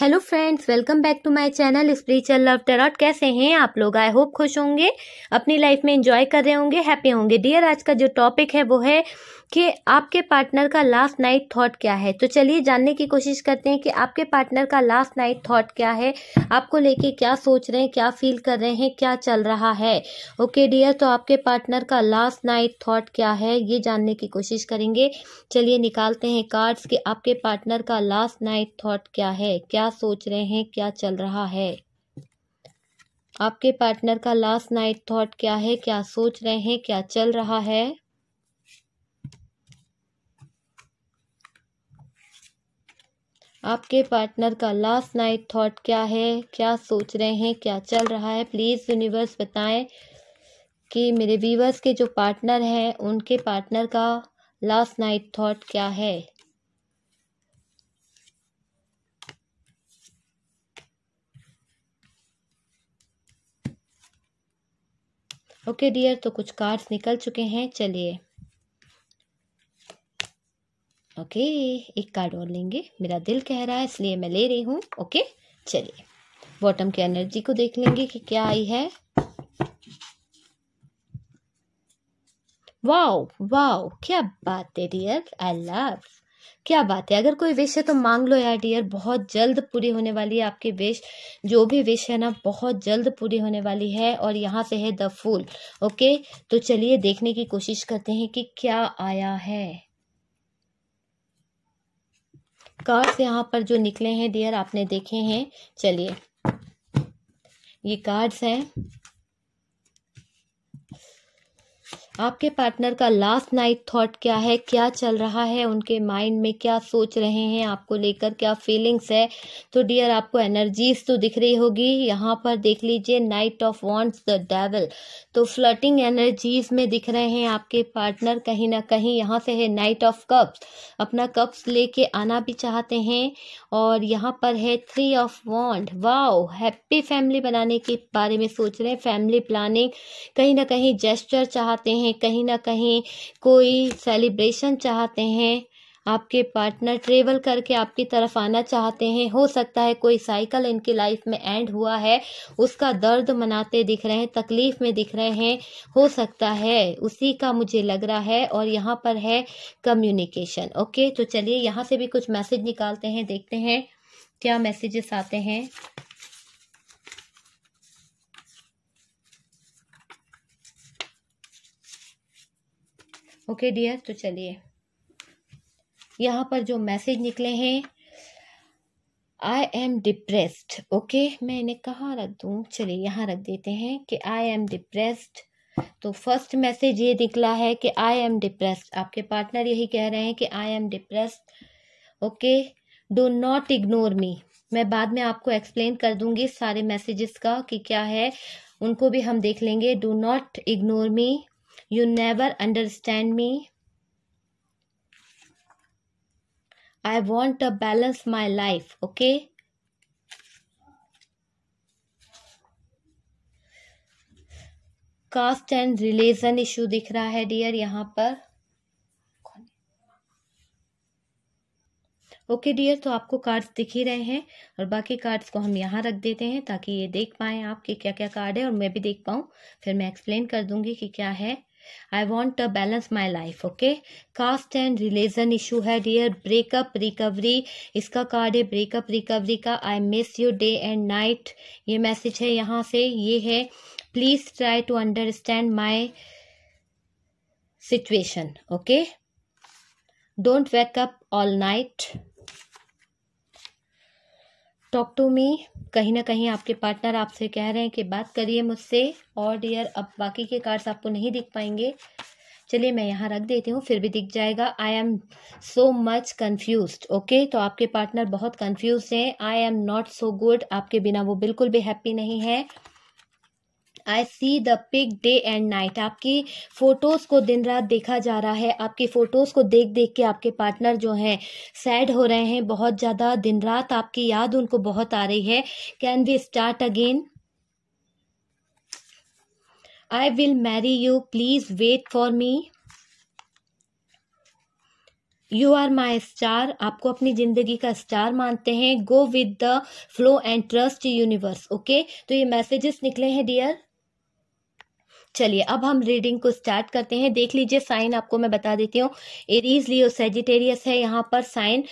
hello friends welcome back to my channel spiritual love tarot कैसे हैं आप लोग आई होप खुश होंगे अपनी लाइफ में एंजॉय कर रहे होंगे हैप्पी होंगे डियर आज का जो टॉपिक है वो है कि आपके पार्टनर का लास्ट नाइट थॉट क्या है तो चलिए जानने की कोशिश करते हैं कि आपके पार्टनर का लास्ट नाइट थॉट क्या है आपको लेके क्या सोच रहे हैं क्या फील कर रहे हैं क्या चल रहा है ओके okay, डियर तो आपके पार्टनर का लास्ट नाइट थॉट क्या है ये जानने की कोशिश करेंगे चलिए निकालते हैं कार्ड्स कि आपके पार्टनर का लास्ट नाइट थॉट क्या है क्या सोच रहे हैं क्या चल रहा है आपके पार्टनर का लास्ट नाइट थॉट क्या है क्या सोच रहे हैं क्या चल रहा है आपके पार्टनर का लास्ट नाइट थॉट क्या है क्या सोच रहे हैं क्या चल रहा है प्लीज़ यूनिवर्स बताएं कि मेरे वीवर्स के जो पार्टनर हैं उनके पार्टनर का लास्ट नाइट थॉट क्या है ओके डियर तो कुछ कार्ड्स निकल चुके हैं चलिए ओके एक कार्ड और लेंगे मेरा दिल कह रहा है इसलिए मैं ले रही हूँ ओके चलिए बॉटम की एनर्जी को देख लेंगे कि क्या आई है वाओ वाओ क्या बात है डियर आई लव क्या बात है अगर कोई विश है तो मांग लो यार डियर बहुत जल्द पूरी होने वाली है आपकी विश जो भी विश है ना बहुत जल्द पूरी होने वाली है और यहाँ पे है द फूल ओके तो चलिए देखने की कोशिश करते हैं कि क्या आया है कार्ड्स यहाँ पर जो निकले हैं डियर आपने देखे हैं चलिए ये कार्ड्स हैं आपके पार्टनर का लास्ट नाइट थॉट क्या है क्या चल रहा है उनके माइंड में क्या सोच रहे हैं आपको लेकर क्या फीलिंग्स है तो डियर आपको एनर्जीज तो दिख रही होगी यहाँ पर देख लीजिए knight of wands the devil तो फ्लटिंग एनर्जीज में दिख रहे हैं आपके पार्टनर कहीं ना कहीं यहाँ से है नाइट ऑफ कप्स अपना कप्स लेके आना भी चाहते हैं और यहाँ पर है three of wand wow happy family बनाने के बारे में सोच रहे हैं फैमिली प्लानिंग कहीं ना कहीं जेस्टर चाहते हैं हैं कहीं ना कहीं कोई सेलिब्रेशन चाहते हैं आपके पार्टनर ट्रेवल करके आपकी तरफ आना चाहते हैं हो सकता है कोई साइकिल इनकी लाइफ में एंड हुआ है उसका दर्द मनाते दिख रहे हैं तकलीफ में दिख रहे हैं हो सकता है उसी का मुझे लग रहा है और यहाँ पर है कम्युनिकेशन ओके तो चलिए यहाँ से भी कुछ मैसेज निकालते हैं देखते हैं क्या मैसेजेस आते हैं ओके डियर तो चलिए यहाँ पर जो मैसेज निकले हैं आई एम डिप्रेस्ड ओके मैं इन्हें कहाँ रख दूँ चलिए यहाँ रख देते हैं कि आई एम डिप्रेस्ड तो फर्स्ट मैसेज ये निकला है कि आई एम डिप्रेस्ड आपके पार्टनर यही कह रहे हैं कि I am depressed okay do not ignore me मैं बाद में आपको एक्सप्लेन कर दूंगी सारे मैसेजेस का कि क्या है उनको भी हम देख लेंगे do not ignore me you never understand me I want a balance my life okay caste and relation issue दिख रहा है डियर यहाँ पर ओके okay डियर तो आपको कार्ड्स दिख ही रहे हैं और बाकी कार्ड्स को हम यहाँ रख देते हैं ताकि ये देख पाएँ आप कि क्या क्या कार्ड है और मैं भी देख पाऊँ फिर मैं एक्सप्लेन कर दूंगी कि क्या है I want to balance my life okay caste and relation issue है डियर ब्रेकअप रिकवरी इसका कार्ड है ब्रेकअप रिकवरी का I miss you day and night ये मैसेज है यहाँ से ये है please try to understand my situation okay don't wake up all night talk to me कहीं ना कहीं आपके पार्टनर आपसे कह रहे हैं कि बात करिए मुझसे और डियर अब बाकी के कार्ड्स आपको नहीं दिख पाएंगे चलिए मैं यहाँ रख देती हूँ फिर भी दिख जाएगा I am so much confuse okay तो आपके पार्टनर बहुत कन्फ्यूज हैं I am not so good आपके बिना वो बिल्कुल भी हैप्पी नहीं है I see the pic day and night आपकी फ़ोटोज़ को दिन रात देखा जा रहा है आपकी फ़ोटोज़ को देख देख के आपके पार्टनर जो हैं सैड हो रहे हैं बहुत ज़्यादा दिन रात आपकी याद उनको बहुत आ रही है can we start again I will marry you please wait for me you are my star आपको अपनी ज़िंदगी का स्टार मानते हैं go with the flow and trust universe okay तो ये मैसेजेस निकले हैं डियर चलिए अब हम रीडिंग को स्टार्ट करते हैं देख लीजिए साइन आपको मैं बता देती हूँ एरीज लियो सेजिटेरियस है यहाँ पर साइन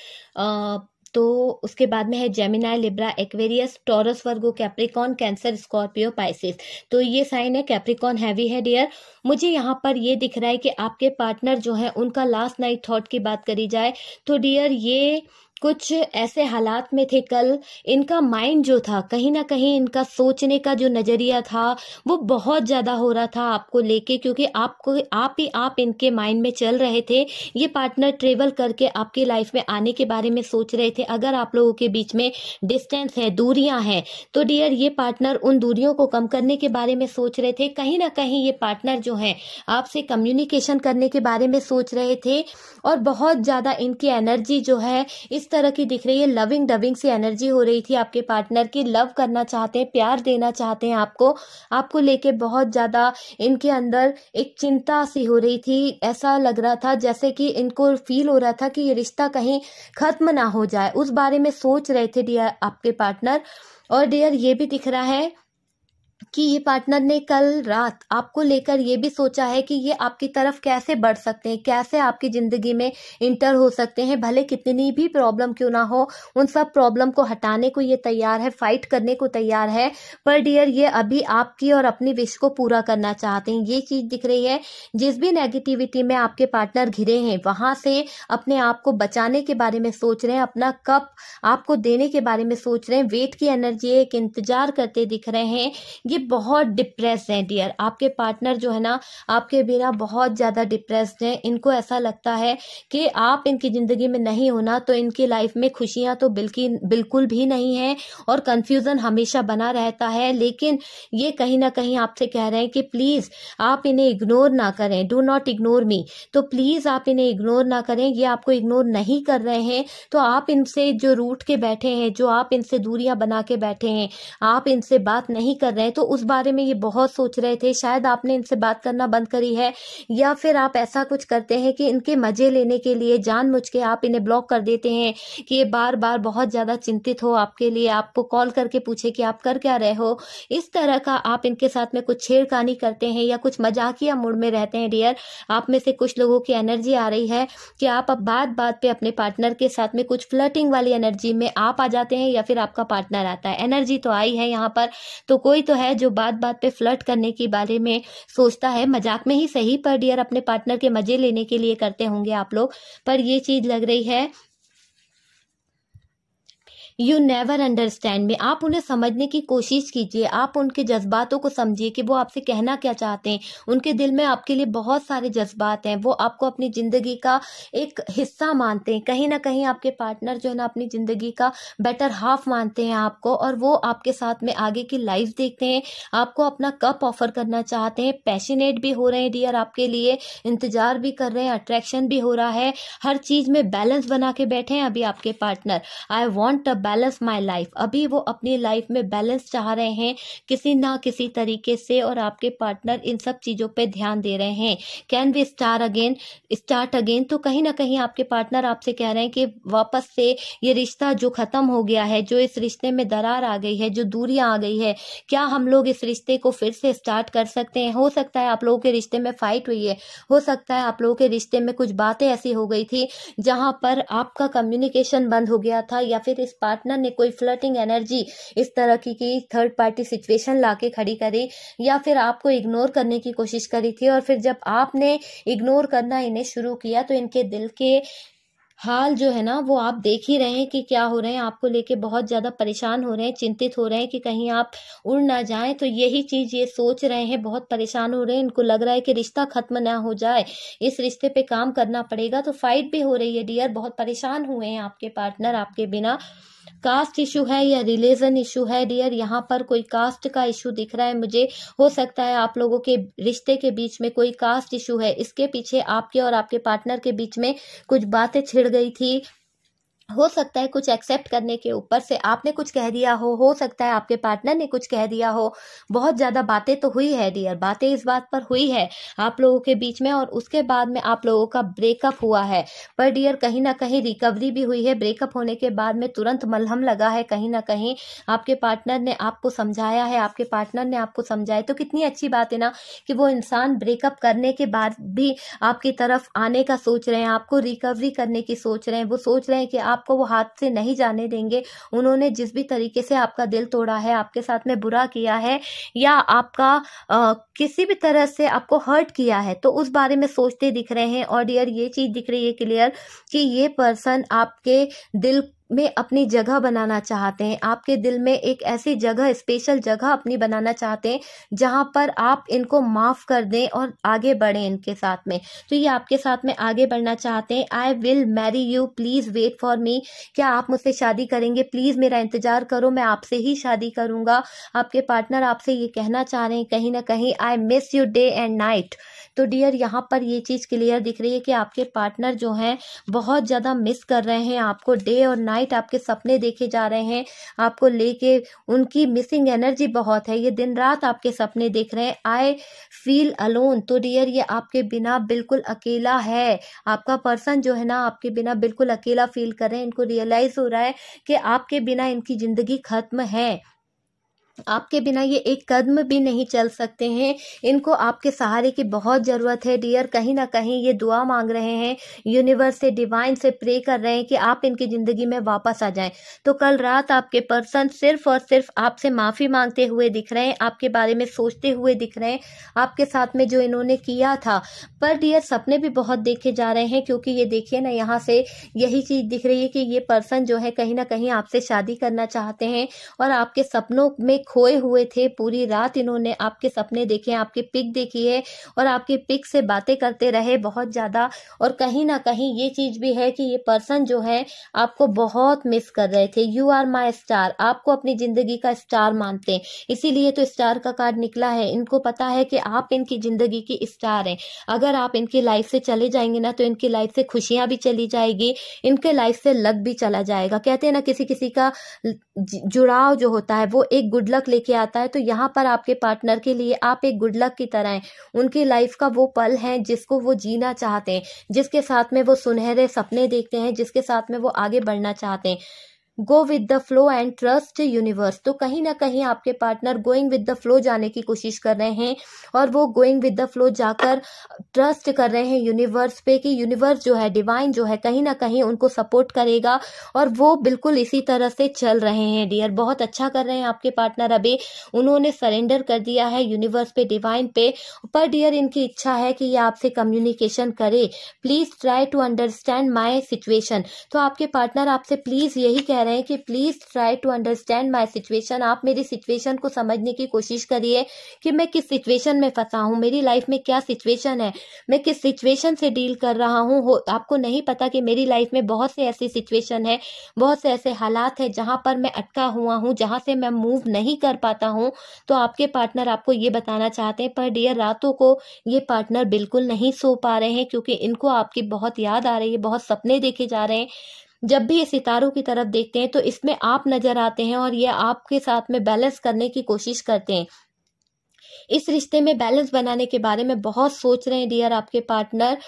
तो उसके बाद में है Gemini Libra Aquarius Taurus Virgo Capricorn Cancer Scorpio Pisces तो ये साइन है कैप्रिकॉन हैवी है डियर मुझे यहाँ पर ये दिख रहा है कि आपके पार्टनर जो है उनका लास्ट नाइट थॉट की बात करी जाए तो डियर ये कुछ ऐसे हालात में थे कल इनका माइंड जो था कहीं ना कहीं इनका सोचने का जो नज़रिया था वो बहुत ज़्यादा हो रहा था आपको लेके क्योंकि आपको आप ही आप इनके माइंड में चल रहे थे ये पार्टनर ट्रेवल करके आपकी लाइफ में आने के बारे में सोच रहे थे अगर आप लोगों के बीच में डिस्टेंस है दूरियां हैं तो डियर ये पार्टनर उन दूरियों को कम करने के बारे में सोच रहे थे कहीं ना कहीं ये पार्टनर जो है आपसे कम्युनिकेशन करने के बारे में सोच रहे थे और बहुत ज़्यादा इनकी एनर्जी जो है इस तरह की दिख रही है लविंग डविंग सी एनर्जी हो रही थी आपके पार्टनर की लव करना चाहते हैं प्यार देना चाहते हैं आपको आपको लेके बहुत ज़्यादा इनके अंदर एक चिंता सी हो रही थी ऐसा लग रहा था जैसे कि इनको फील हो रहा था कि ये रिश्ता कहीं ख़त्म ना हो जाए उस बारे में सोच रहे थे डियर आपके पार्टनर और डियर ये भी दिख रहा है कि ये पार्टनर ने कल रात आपको लेकर ये भी सोचा है कि ये आपकी तरफ कैसे बढ़ सकते हैं कैसे आपकी ज़िंदगी में इंटर हो सकते हैं भले कितनी भी प्रॉब्लम क्यों ना हो उन सब प्रॉब्लम को हटाने को ये तैयार है फाइट करने को तैयार है पर डियर ये अभी आपकी और अपनी विश को पूरा करना चाहते हैं ये चीज़ दिख रही है जिस भी नेगेटिविटी में आपके पार्टनर घिरे हैं वहां से अपने आप को बचाने के बारे में सोच रहे हैं अपना कप आपको देने के बारे में सोच रहे हैं वेट की एनर्जी एक इंतजार करते दिख रहे हैं ये बहुत डिप्रेस हैं डियर आपके पार्टनर जो है ना आपके बिना बहुत ज़्यादा डिप्रेस हैं इनको ऐसा लगता है कि आप इनकी ज़िंदगी में नहीं होना तो इनकी लाइफ में खुशियां तो बिल्कुल बिल्कुल भी नहीं है और कंफ्यूजन हमेशा बना रहता है लेकिन ये कहीं ना कहीं आपसे कह रहे हैं कि प्लीज़ आप इन्हें इग्नोर ना करें डू नॉट इग्नोर मी तो प्लीज़ आप इन्हें इग्नोर ना करें ये आपको इग्नोर नहीं कर रहे हैं तो आप इनसे जो रूट के बैठे हैं जो आप इनसे दूरियां बना के बैठे हैं आप इनसे बात नहीं कर रहे हैं तो उस बारे में ये बहुत सोच रहे थे शायद आपने इनसे बात करना बंद करी है या फिर आप ऐसा कुछ करते हैं कि इनके मजे लेने के लिए मुझ के आप इन्हें ब्लॉक कर देते हैं कि ये बार बार बहुत ज़्यादा चिंतित हो आपके लिए आपको कॉल करके पूछे कि आप कर क्या रहे हो इस तरह का आप इनके साथ में कुछ छेड़खानी करते हैं या कुछ मजाकिया मूड में रहते हैं डियर आप में से कुछ लोगों की एनर्जी आ रही है कि आप अब बात बात पे अपने पार्टनर के साथ में कुछ फ्लटिंग वाली एनर्जी में आप आ जाते हैं या फिर आपका पार्टनर आता है एनर्जी तो आई है यहाँ पर तो कोई तो है जो बात बात पे फ्लर्ट करने के बारे में सोचता है मजाक में ही सही पर डियर अपने पार्टनर के मजे लेने के लिए करते होंगे आप लोग पर ये चीज़ लग रही है यू नेवर अंडरस्टैंड में आप उन्हें समझने की कोशिश कीजिए आप उनके जज्बातों को समझिए कि वो आपसे कहना क्या चाहते हैं उनके दिल में आपके लिए बहुत सारे जज्बात हैं वो आपको अपनी ज़िंदगी का एक हिस्सा मानते हैं कहीं ना कहीं आपके पार्टनर जो है ना अपनी ज़िंदगी का बेटर हाफ मानते हैं आपको और वो आपके साथ में आगे की लाइफ देखते हैं आपको अपना कप ऑफर करना चाहते हैं पैशनेट भी हो रहे हैं डियर आपके लिए इंतजार भी कर रहे हैं अट्रैक्शन भी हो रहा है हर चीज़ में बैलेंस बना के बैठे हैं अभी आपके partner I want a balance my life अभी वो अपनी लाइफ में बैलेंस चाह रहे हैं किसी ना किसी तरीके से और आपके पार्टनर इन सब चीज़ों पर ध्यान दे रहे हैं can we star again start again तो कहीं ना कहीं आपके पार्टनर आपसे कह रहे हैं कि वापस से ये रिश्ता जो ख़त्म हो गया है जो इस रिश्ते में दरार आ गई है जो दूरियां आ गई है क्या हम लोग इस रिश्ते को फिर से स्टार्ट कर सकते हैं हो सकता है आप लोगों के रिश्ते में फाइट हुई है हो सकता है आप लोगों के रिश्ते में कुछ बातें ऐसी हो गई थी जहां पर आपका कम्युनिकेशन बंद हो गया था या फिर इस पार्ट पार्टनर ने कोई फ्लर्टिंग एनर्जी इस तरह की की थर्ड पार्टी सिचुएशन ला के खड़ी करी या फिर आपको इग्नोर करने की कोशिश करी थी और फिर जब आपने इग्नोर करना इन्हें शुरू किया तो इनके दिल के हाल जो है ना वो आप देख ही रहे हैं कि क्या हो रहे हैं आपको लेके बहुत ज़्यादा परेशान हो रहे हैं चिंतित हो रहे हैं कि कहीं आप उड़ ना जाएं तो यही चीज़ ये सोच रहे हैं बहुत परेशान हो रहे हैं इनको लग रहा है कि रिश्ता खत्म ना हो जाए इस रिश्ते पे काम करना पड़ेगा तो फाइट भी हो रही है डियर बहुत परेशान हुए हैं आपके पार्टनर आपके बिना कास्ट इशू है या रिलीजन इशू है डियर यहाँ पर कोई कास्ट का इशू दिख रहा है मुझे हो सकता है आप लोगों के रिश्ते के बीच में कोई कास्ट इशू है इसके पीछे आपके और आपके पार्टनर के बीच में कुछ बातें छिड़ गई थी हो सकता है कुछ एक्सेप्ट करने के ऊपर से आपने कुछ कह दिया हो हो सकता है आपके पार्टनर ने कुछ कह दिया हो बहुत ज़्यादा बातें तो हुई है डियर बातें इस बात पर हुई है आप लोगों के बीच में और उसके बाद में आप लोगों का ब्रेकअप हुआ है पर डियर कहीं ना कहीं रिकवरी भी हुई है ब्रेकअप होने के बाद में तुरंत मलहम लगा है कहीं ना कहीं आपके पार्टनर ने आपको समझाया है आपके पार्टनर ने आपको समझाया तो कितनी अच्छी बात है ना कि वो इंसान ब्रेकअप करने के बाद भी आपकी तरफ आने का सोच रहे हैं आपको रिकवरी करने की सोच रहे हैं वो सोच रहे हैं कि आप आपको वो हाथ से नहीं जाने देंगे उन्होंने जिस भी तरीके से आपका दिल तोड़ा है आपके साथ में बुरा किया है या आपका आ, किसी भी तरह से आपको हर्ट किया है तो उस बारे में सोचते दिख रहे हैं और डियर ये चीज़ दिख रही है क्लियर कि ये पर्सन आपके दिल में अपनी जगह बनाना चाहते हैं आपके दिल में एक ऐसी जगह स्पेशल जगह अपनी बनाना चाहते हैं जहां पर आप इनको माफ कर दें और आगे बढ़ें इनके साथ में तो ये आपके साथ में आगे बढ़ना चाहते हैं I will marry you please wait for me क्या आप मुझसे शादी करेंगे प्लीज मेरा इंतजार करो मैं आपसे ही शादी करूंगा आपके पार्टनर आपसे ये कहना चाह रहे हैं कहीं ना कहीं I miss you day and night तो डियर यहाँ पर ये चीज क्लियर दिख रही है कि आपके पार्टनर जो हैं बहुत ज्यादा मिस कर रहे हैं आपको डे और नाइट नाइट आपके सपने देखे जा रहे हैं आपको लेके उनकी मिसिंग एनर्जी बहुत है ये दिन रात आपके सपने देख रहे हैं आई फील अलोन तो डियर ये आपके बिना बिल्कुल अकेला है आपका पर्सन जो है ना आपके बिना बिल्कुल अकेला फील कर रहे हैं इनको रियलाइज हो रहा है कि आपके बिना इनकी ज़िंदगी ख़त्म है आपके बिना ये एक कदम भी नहीं चल सकते हैं इनको आपके सहारे की बहुत ज़रूरत है डियर कहीं ना कहीं ये दुआ मांग रहे हैं यूनिवर्स से डिवाइन से प्रे कर रहे हैं कि आप इनकी ज़िंदगी में वापस आ जाएं तो कल रात आपके पर्सन सिर्फ और सिर्फ आपसे माफ़ी मांगते हुए दिख रहे हैं आपके बारे में सोचते हुए दिख रहे हैं आपके साथ में जो इन्होंने किया था पर डियर सपने भी बहुत देखे जा रहे हैं क्योंकि ये देखिए ना यहाँ से यही चीज़ दिख रही है कि ये पर्सन जो है कहीं ना कहीं आपसे शादी करना चाहते हैं और आपके सपनों में खोए हुए थे पूरी रात इन्होंने आपके सपने देखे आपके पिक देखी है और आपके पिक से बातें करते रहे बहुत ज़्यादा और कहीं ना कहीं ये चीज़ भी है कि ये पर्सन जो है आपको बहुत मिस कर रहे थे यू आर माई स्टार आपको अपनी ज़िंदगी का स्टार मानते हैं इसीलिए तो स्टार का कार्ड निकला है इनको पता है कि आप इनकी ज़िंदगी की स्टार हैं अगर आप इनकी लाइफ से चले जाएंगे ना तो इनकी लाइफ से खुशियाँ भी चली जाएगी इनके लाइफ से लग भी चला जाएगा कहते हैं ना किसी किसी का जुड़ाव जो होता है वो एक गुड लक लक लेके आता है तो यहाँ पर आपके पार्टनर के लिए आप एक गुड लक की तरह हैं उनकी लाइफ का वो पल है जिसको वो जीना चाहते हैं जिसके साथ में वो सुनहरे सपने देखते हैं जिसके साथ में वो आगे बढ़ना चाहते हैं go with the flow and trust universe तो कहीं ना कहीं आपके partner going with the flow जाने की कोशिश कर रहे हैं और वो गोइंग विद द फ्लो जाकर ट्रस्ट कर रहे हैं यूनिवर्स पे कि यूनिवर्स जो है डिवाइन जो है कहीं ना कहीं उनको सपोर्ट करेगा और वो बिल्कुल इसी तरह से चल रहे हैं डियर बहुत अच्छा कर रहे हैं आपके पार्टनर अभी उन्होंने सरेंडर कर दिया है यूनिवर्स पे डिवाइन पे पर डियर इनकी इच्छा है कि ये आपसे कम्युनिकेशन करे please try to understand my situation तो आपके पार्टनर आपसे प्लीज यही कह रहे रहे हैं कि please try to understand my situation आप मेरी सिचुएशन को समझने की कोशिश करिए कि मैं किस सिचुएशन में फंसा हूँ मेरी लाइफ में क्या सिचुएशन है मैं किस सिचुएशन से डील कर रहा हूँ आपको नहीं पता कि मेरी लाइफ में बहुत से ऐसी सिचुएशन है बहुत से ऐसे हालात है जहां पर मैं अटका हुआ हूँ जहां से मैं मूव नहीं कर पाता हूँ तो आपके पार्टनर आपको ये बताना चाहते हैं पर डियर रातों को ये पार्टनर बिल्कुल नहीं सो पा रहे हैं क्योंकि इनको आपकी बहुत याद आ रही है बहुत सपने देखे जा रहे हैं जब भी ये सितारों की तरफ देखते हैं तो इसमें आप नजर आते हैं और ये आपके साथ में बैलेंस करने की कोशिश करते हैं इस रिश्ते में बैलेंस बनाने के बारे में बहुत सोच रहे हैं डियर आपके पार्टनर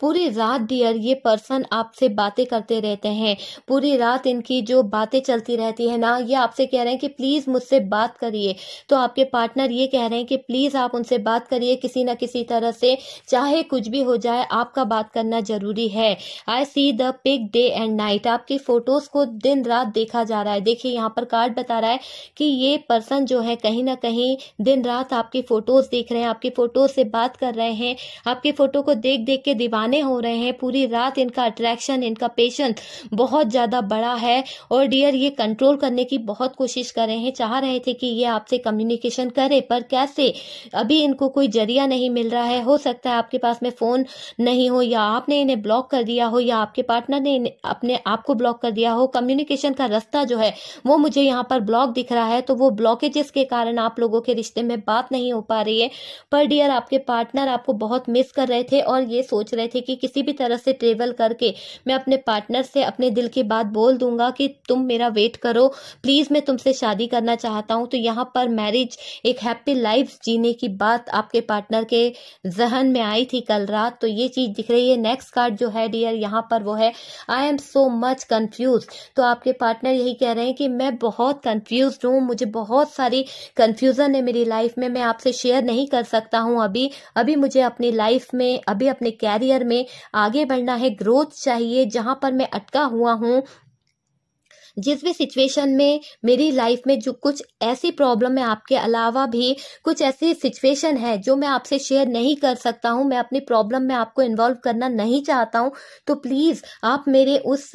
पूरी रात डियर ये पर्सन आपसे बातें करते रहते हैं पूरी रात इनकी जो बातें चलती रहती है ना ये आपसे कह रहे हैं कि प्लीज़ मुझसे बात करिए तो आपके पार्टनर ये कह रहे हैं कि प्लीज़ आप उनसे बात करिए किसी ना किसी तरह से चाहे कुछ भी हो जाए आपका बात करना ज़रूरी है I see the pic day and night आपकी फ़ोटोज़ को दिन रात देखा जा रहा है देखिए यहाँ पर कार्ड बता रहा है कि ये पर्सन जो है कहीं ना कहीं दिन रात आपकी फ़ोटोज़ देख रहे हैं आपकी फोटोज से बात कर रहे हैं आपकी फ़ोटो को देख देख के दीवार दीवाने हो रहे हैं पूरी रात इनका अट्रैक्शन इनका पेशन बहुत ज़्यादा बड़ा है और डियर ये कंट्रोल करने की बहुत कोशिश कर रहे हैं चाह रहे थे कि ये आपसे कम्युनिकेशन करे पर कैसे अभी इनको कोई जरिया नहीं मिल रहा है हो सकता है आपके पास में फ़ोन नहीं हो या आपने इन्हें ब्लॉक कर दिया हो या आपके पार्टनर ने अपने आप को ब्लॉक कर दिया हो कम्युनिकेशन का रास्ता जो है वो मुझे यहाँ पर ब्लॉक दिख रहा है तो वो ब्लॉकेजेस के कारण आप लोगों के रिश्ते में बात नहीं हो पा रही है पर डियर आपके पार्टनर आपको बहुत मिस कर रहे थे और ये सोच रहे थे थी कि किसी भी तरह से ट्रेवल करके मैं अपने पार्टनर से अपने दिल की बात बोल दूंगा कि तुम मेरा वेट करो प्लीज़ मैं तुमसे शादी करना चाहता हूं तो यहाँ पर मैरिज एक हैप्पी लाइफ जीने की बात आपके पार्टनर के जहन में आई थी कल रात तो ये चीज़ दिख रही है नेक्स्ट कार्ड जो है डियर यहाँ पर वो है I am so much confuse तो आपके पार्टनर यही कह रहे हैं कि मैं बहुत कंफ्यूज हूँ मुझे बहुत सारी कंफ्यूजन है मेरी लाइफ में मैं आपसे शेयर नहीं कर सकता हूं अभी अभी मुझे अपनी लाइफ में अभी अपने कैरियर में आगे बढ़ना है ग्रोथ चाहिए जहां पर मैं अटका हुआ हूं जिस भी सिचुएशन में मेरी लाइफ में जो कुछ ऐसी प्रॉब्लम है आपके अलावा भी कुछ ऐसी सिचुएशन है जो मैं आपसे शेयर नहीं कर सकता हूँ मैं अपनी प्रॉब्लम में आपको इन्वॉल्व करना नहीं चाहता हूँ तो प्लीज़ आप मेरे उस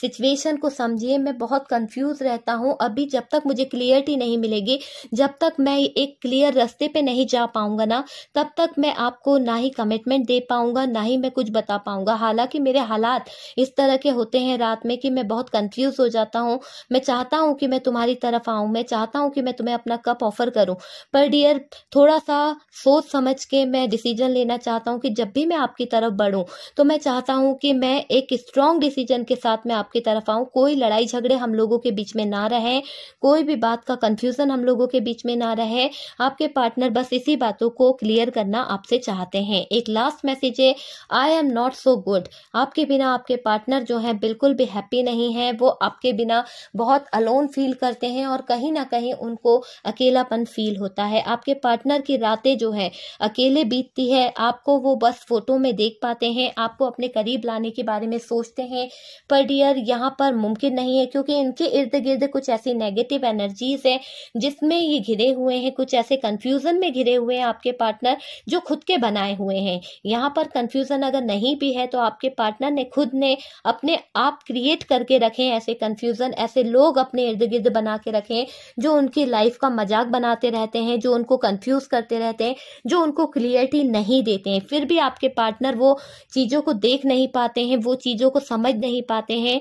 सिचुएशन को समझिए मैं बहुत कंफ्यूज रहता हूँ अभी जब तक मुझे क्लियरिटी नहीं मिलेगी जब तक मैं एक क्लियर रस्ते पर नहीं जा पाऊंगा ना तब तक मैं आपको ना ही कमिटमेंट दे पाऊंगा ना ही मैं कुछ बता पाऊंगा हालांकि मेरे हालात इस तरह के होते हैं रात में कि मैं बहुत कन्फ्यूज़ हो जाता हूँ हूँ मैं चाहता हूँ कि मैं तुम्हारी तरफ आऊँ मैं चाहता हूँ कि मैं तुम्हें अपना कप ऑफर करूँ पर डियर थोड़ा सा सोच समझ के मैं डिसीजन लेना चाहता हूँ कि जब भी मैं आपकी तरफ बढ़ूँ तो मैं चाहता हूँ कि मैं एक स्ट्रांग डिसीजन के साथ मैं आपकी तरफ आऊँ कोई लड़ाई झगड़े हम लोगों के बीच में ना रहे कोई भी बात का कन्फ्यूज़न हम लोगों के बीच में ना रहे आपके पार्टनर बस इसी बातों को क्लियर करना आपसे चाहते हैं एक लास्ट मैसेज है I am not so good आपके बिना आपके पार्टनर जो है बिल्कुल भी हैप्पी नहीं है वो आपके बिना ना बहुत अलोन फील करते हैं और कहीं ना कहीं उनको अकेलापन फील होता है आपके पार्टनर की रातें जो है अकेले बीतती है आपको वो बस फोटो में देख पाते हैं आपको अपने करीब लाने के बारे में सोचते हैं पर डियर यहाँ पर मुमकिन नहीं है क्योंकि इनके इर्द गिर्द कुछ ऐसी नेगेटिव एनर्जीज है जिसमें ये घिरे हुए हैं कुछ ऐसे कन्फ्यूजन में घिरे हुए हैं आपके पार्टनर जो खुद के बनाए हुए हैं यहाँ पर कन्फ्यूजन अगर नहीं भी है तो आपके पार्टनर ने खुद ने अपने आप क्रिएट करके रखे ऐसे कन्फ्यूजन तकरीबन ऐसे लोग अपने इर्द गिर्द बना के रखें जो उनकी लाइफ का मजाक बनाते रहते हैं जो उनको कंफ्यूज करते रहते हैं जो उनको क्लियरिटी नहीं देते हैं फिर भी आपके पार्टनर वो चीज़ों को देख नहीं पाते हैं वो चीज़ों को समझ नहीं पाते हैं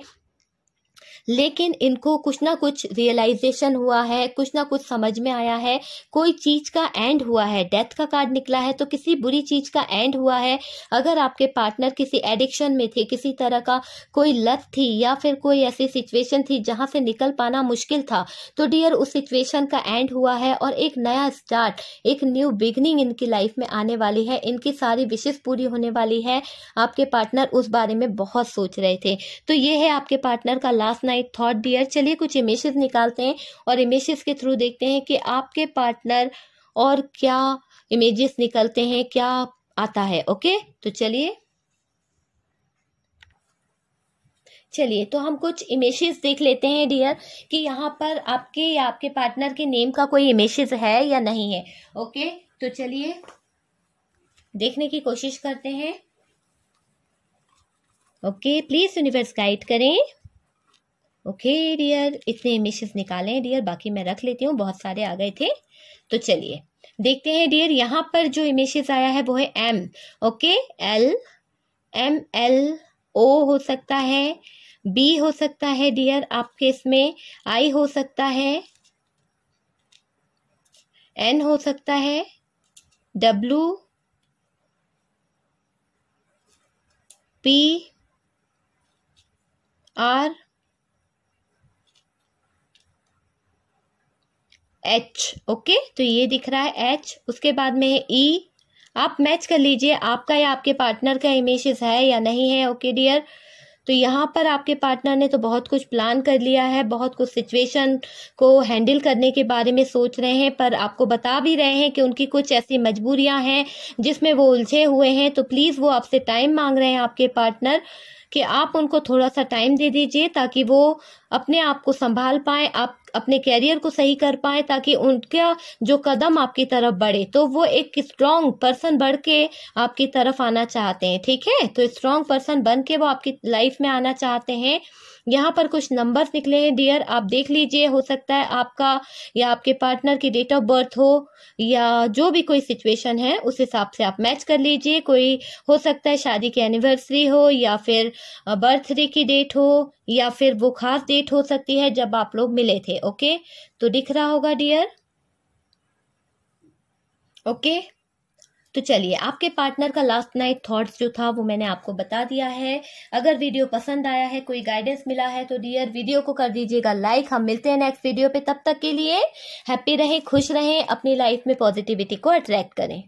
लेकिन इनको कुछ ना कुछ रियलाइजेशन हुआ है कुछ ना कुछ समझ में आया है कोई चीज का एंड हुआ है डेथ का कार्ड निकला है तो किसी बुरी चीज का एंड हुआ है अगर आपके पार्टनर किसी एडिक्शन में थे किसी तरह का कोई लत थी या फिर कोई ऐसी सिचुएशन थी जहां से निकल पाना मुश्किल था तो डियर उस सिचुएशन का एंड हुआ है और एक नया स्टार्ट एक न्यू बिगनिंग इनकी लाइफ में आने वाली है इनकी सारी विशेष पूरी होने वाली है आपके पार्टनर उस बारे में बहुत सोच रहे थे तो ये है आपके पार्टनर का लास्ट नाइट एक थॉट डियर चलिए कुछ इमेजेस निकालते हैं और इमेजेस के थ्रू देखते हैं कि आपके पार्टनर और क्या इमेजेस निकलते हैं क्या आता है ओके तो चलिए चलिए तो हम कुछ इमेजेस देख लेते हैं डियर कि यहाँ पर आपके या आपके पार्टनर के नेम का कोई इमेजेस है या नहीं है ओके तो चलिए देखने की कोशिश करते हैं ओके प्लीज़ यूनिवर्स गाइड करें ओके डियर इतने इमेजेस निकाले हैं डियर बाकी मैं रख लेती हूँ बहुत सारे आ गए थे तो चलिए देखते हैं डियर यहाँ पर जो इमेजेस आया है वो है M okay L M L O हो सकता है बी हो सकता है डियर आपके इसमें आई हो सकता है एन हो सकता है W P R H okay तो ये दिख रहा है एच उसके बाद में ई e, आप मैच कर लीजिए आपका या आपके पार्टनर का इमेजेस है या नहीं है ओके डियर तो यहाँ पर आपके पार्टनर ने तो बहुत कुछ प्लान कर लिया है बहुत कुछ सिचुएशन को हैंडल करने के बारे में सोच रहे हैं पर आपको बता भी रहे हैं कि उनकी कुछ ऐसी मजबूरियां हैं जिसमें वो उलझे हुए हैं तो प्लीज़ वो आपसे टाइम मांग रहे हैं आपके पार्टनर कि आप उनको थोड़ा सा टाइम दे दीजिए ताकि वो अपने आप को संभाल पाए आप अपने कैरियर को सही कर पाए ताकि उनका जो कदम आपकी तरफ बढ़े तो वो एक स्ट्रांग पर्सन बढ़ के आपकी तरफ आना चाहते हैं ठीक है तो स्ट्रांग पर्सन बन के वो आपकी लाइफ में आना चाहते हैं यहाँ पर कुछ नंबर्स निकले हैं डियर आप देख लीजिए हो सकता है आपका या आपके पार्टनर की डेट ऑफ बर्थ हो या जो भी कोई सिचुएशन है उस हिसाब से आप मैच कर लीजिए कोई हो सकता है शादी की एनिवर्सरी हो या फिर बर्थडे की डेट हो या फिर वो खास डेट हो सकती है जब आप लोग मिले थे ओके तो दिख रहा होगा डियर ओके तो चलिए आपके पार्टनर का लास्ट नाइट थॉट्स जो था वो मैंने आपको बता दिया है अगर वीडियो पसंद आया है कोई गाइडेंस मिला है तो डियर वीडियो को कर दीजिएगा लाइक हम मिलते हैं नेक्स्ट वीडियो पे तब तक के लिए हैप्पी रहें खुश रहें अपनी लाइफ में पॉजिटिविटी को अट्रैक्ट करें